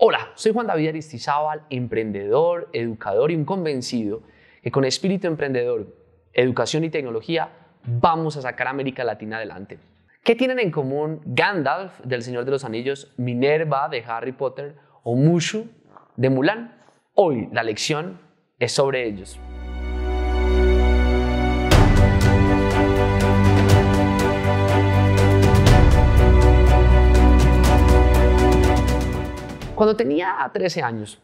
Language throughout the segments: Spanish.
Hola, soy Juan David Aristizábal, emprendedor, educador y un convencido que con espíritu emprendedor, educación y tecnología vamos a sacar a América Latina adelante. ¿Qué tienen en común Gandalf del Señor de los Anillos, Minerva de Harry Potter o Mushu de Mulan? Hoy la lección es sobre ellos. Cuando tenía 13 años,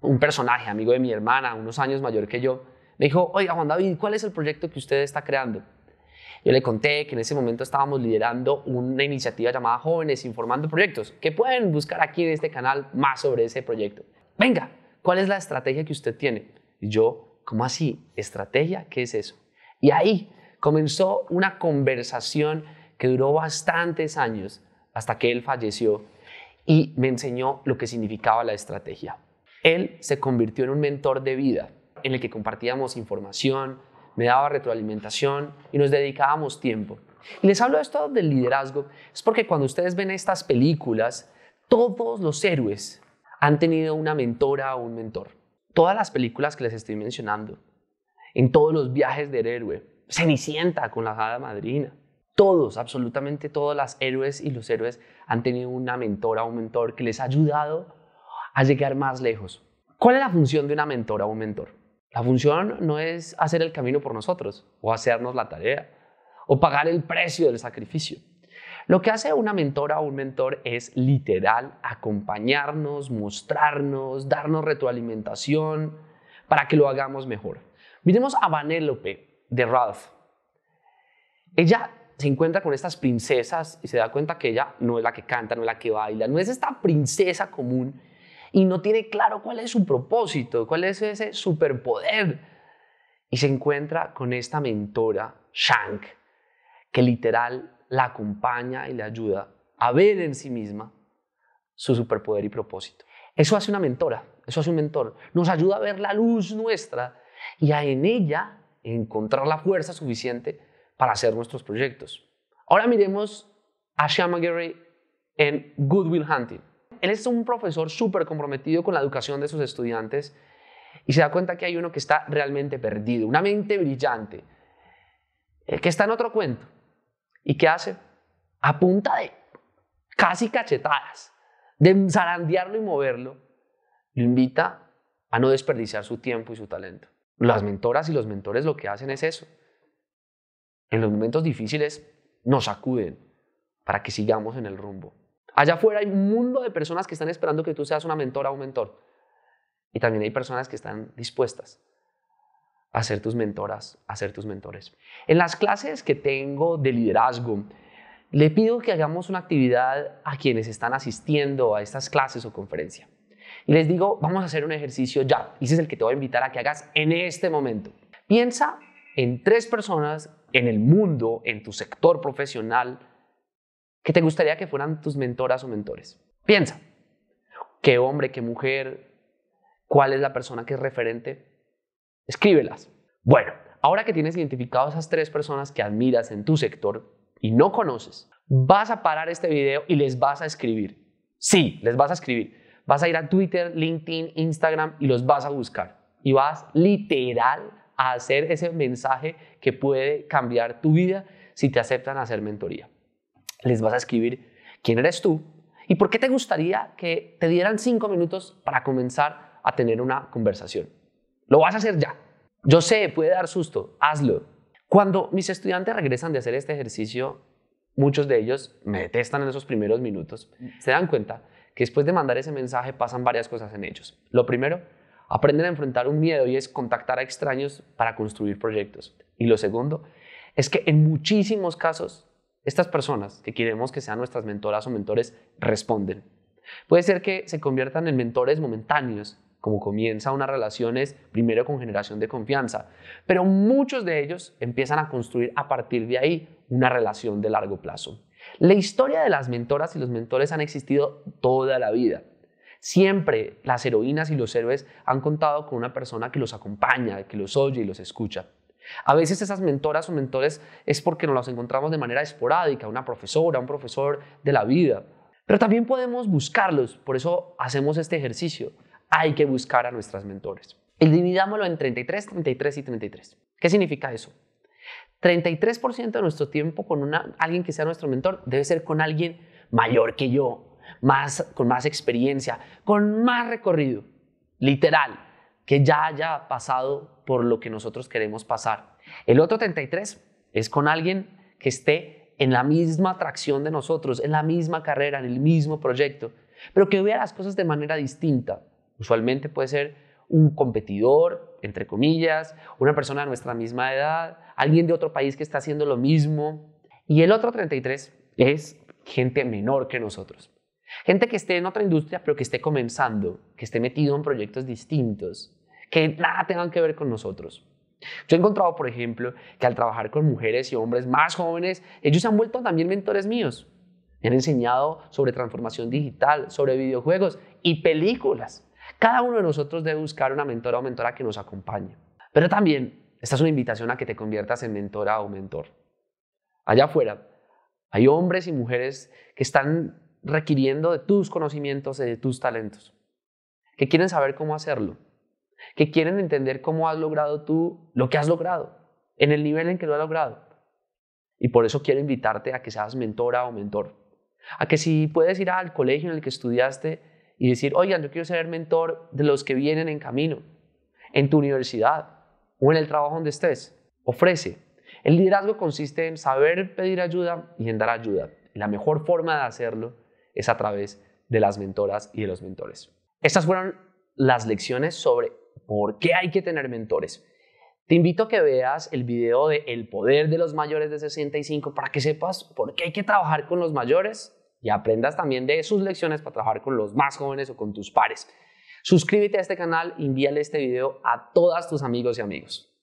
un personaje, amigo de mi hermana, unos años mayor que yo, me dijo, oiga Juan David, ¿cuál es el proyecto que usted está creando? Yo le conté que en ese momento estábamos liderando una iniciativa llamada Jóvenes Informando Proyectos, que pueden buscar aquí en este canal más sobre ese proyecto. Venga, ¿cuál es la estrategia que usted tiene? Y yo, ¿cómo así? ¿Estrategia? ¿Qué es eso? Y ahí comenzó una conversación que duró bastantes años hasta que él falleció y me enseñó lo que significaba la estrategia. Él se convirtió en un mentor de vida en el que compartíamos información, me daba retroalimentación y nos dedicábamos tiempo. Y les hablo de esto del liderazgo, es porque cuando ustedes ven estas películas, todos los héroes han tenido una mentora o un mentor. Todas las películas que les estoy mencionando, en todos los viajes del héroe, Cenicienta con la hada madrina, todos, absolutamente todos las héroes y los héroes han tenido una mentora o un mentor que les ha ayudado a llegar más lejos. ¿Cuál es la función de una mentora o un mentor? La función no es hacer el camino por nosotros o hacernos la tarea o pagar el precio del sacrificio. Lo que hace una mentora o un mentor es literal acompañarnos, mostrarnos, darnos retroalimentación para que lo hagamos mejor. Miremos a Vanellope de Ralph. Ella se encuentra con estas princesas y se da cuenta que ella no es la que canta, no es la que baila, no es esta princesa común y no tiene claro cuál es su propósito, cuál es ese superpoder. Y se encuentra con esta mentora, Shank, que literal la acompaña y le ayuda a ver en sí misma su superpoder y propósito. Eso hace una mentora, eso hace un mentor. Nos ayuda a ver la luz nuestra y a en ella encontrar la fuerza suficiente para hacer nuestros proyectos. Ahora miremos a Sean Gary en Goodwill Hunting. Él es un profesor súper comprometido con la educación de sus estudiantes y se da cuenta que hay uno que está realmente perdido, una mente brillante, eh, que está en otro cuento. ¿Y qué hace? A punta de casi cachetadas, de zarandearlo y moverlo, lo invita a no desperdiciar su tiempo y su talento. Las mentoras y los mentores lo que hacen es eso, en los momentos difíciles nos acuden para que sigamos en el rumbo. Allá afuera hay un mundo de personas que están esperando que tú seas una mentora o un mentor. Y también hay personas que están dispuestas a ser tus mentoras, a ser tus mentores. En las clases que tengo de liderazgo, le pido que hagamos una actividad a quienes están asistiendo a estas clases o conferencia. Y les digo, vamos a hacer un ejercicio ya. Y ese es el que te voy a invitar a que hagas en este momento. Piensa en tres personas en el mundo, en tu sector profesional, que te gustaría que fueran tus mentoras o mentores. Piensa, qué hombre, qué mujer, cuál es la persona que es referente. Escríbelas. Bueno, ahora que tienes identificado esas tres personas que admiras en tu sector y no conoces, vas a parar este video y les vas a escribir. Sí, les vas a escribir. Vas a ir a Twitter, LinkedIn, Instagram y los vas a buscar. Y vas literal a hacer ese mensaje que puede cambiar tu vida si te aceptan hacer mentoría. Les vas a escribir quién eres tú y por qué te gustaría que te dieran cinco minutos para comenzar a tener una conversación. Lo vas a hacer ya. Yo sé, puede dar susto, hazlo. Cuando mis estudiantes regresan de hacer este ejercicio, muchos de ellos me detestan en esos primeros minutos. Mm. Se dan cuenta que después de mandar ese mensaje pasan varias cosas en ellos. Lo primero, aprenden a enfrentar un miedo y es contactar a extraños para construir proyectos. Y lo segundo es que en muchísimos casos, estas personas que queremos que sean nuestras mentoras o mentores responden. Puede ser que se conviertan en mentores momentáneos, como comienza una relación es primero con generación de confianza, pero muchos de ellos empiezan a construir a partir de ahí una relación de largo plazo. La historia de las mentoras y los mentores han existido toda la vida. Siempre las heroínas y los héroes han contado con una persona que los acompaña, que los oye y los escucha. A veces esas mentoras o mentores es porque nos las encontramos de manera esporádica, una profesora, un profesor de la vida. Pero también podemos buscarlos, por eso hacemos este ejercicio. Hay que buscar a nuestras mentores. Y dividámoslo en 33, 33 y 33. ¿Qué significa eso? 33% de nuestro tiempo con alguien que sea nuestro mentor debe ser con alguien mayor que yo, con más experiencia, con más recorrido, literal, que ya haya pasado por lo que nosotros queremos pasar. El otro 33 es con alguien que esté en la misma atracción de nosotros, en la misma carrera, en el mismo proyecto, pero que vea las cosas de manera distinta. Usualmente puede ser un competidor, entre comillas, una persona de nuestra misma edad, alguien de otro país que está haciendo lo mismo. Y el otro 33 es gente menor que nosotros. Gente que esté en otra industria, pero que esté comenzando, que esté metido en proyectos distintos, que nada tengan que ver con nosotros. Yo he encontrado, por ejemplo, que al trabajar con mujeres y hombres más jóvenes, ellos se han vuelto también mentores míos. Me han enseñado sobre transformación digital, sobre videojuegos y películas. Cada uno de nosotros debe buscar una mentora o mentora que nos acompañe. Pero también, esta es una invitación a que te conviertas en mentora o mentor. Allá afuera, hay hombres y mujeres que están requiriendo de tus conocimientos y de tus talentos, que quieren saber cómo hacerlo, que quieren entender cómo has logrado tú lo que has logrado, en el nivel en que lo has logrado. Y por eso quiero invitarte a que seas mentora o mentor, a que si puedes ir al colegio en el que estudiaste y decir, oigan, yo quiero ser mentor de los que vienen en camino, en tu universidad o en el trabajo donde estés, ofrece. El liderazgo consiste en saber pedir ayuda y en dar ayuda. La mejor forma de hacerlo es a través de las mentoras y de los mentores. Estas fueron las lecciones sobre por qué hay que tener mentores. Te invito a que veas el video de El poder de los mayores de 65 para que sepas por qué hay que trabajar con los mayores y aprendas también de sus lecciones para trabajar con los más jóvenes o con tus pares. Suscríbete a este canal, envíale este video a todas tus amigos y amigos.